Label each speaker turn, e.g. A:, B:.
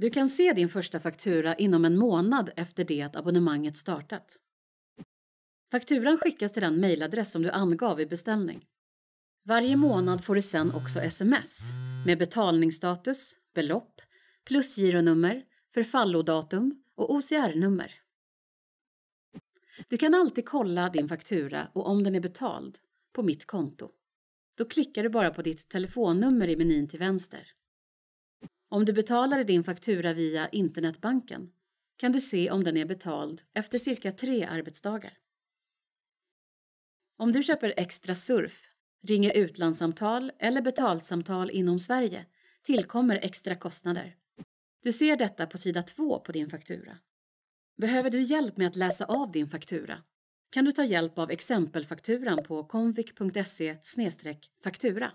A: Du kan se din första faktura inom en månad efter det att abonnemanget startat. Fakturan skickas till den mejladress som du angav vid beställning. Varje månad får du sen också sms med betalningsstatus, belopp, plusgironummer, förfallodatum och OCR-nummer. Du kan alltid kolla din faktura och om den är betald på Mitt konto. Då klickar du bara på ditt telefonnummer i menyn till vänster. Om du betalar din faktura via internetbanken kan du se om den är betald efter cirka tre arbetsdagar. Om du köper extra surf, ringer utlandssamtal eller betalsamtal inom Sverige tillkommer extra kostnader. Du ser detta på sida 2 på din faktura. Behöver du hjälp med att läsa av din faktura kan du ta hjälp av exempelfakturan på konvik.se faktura.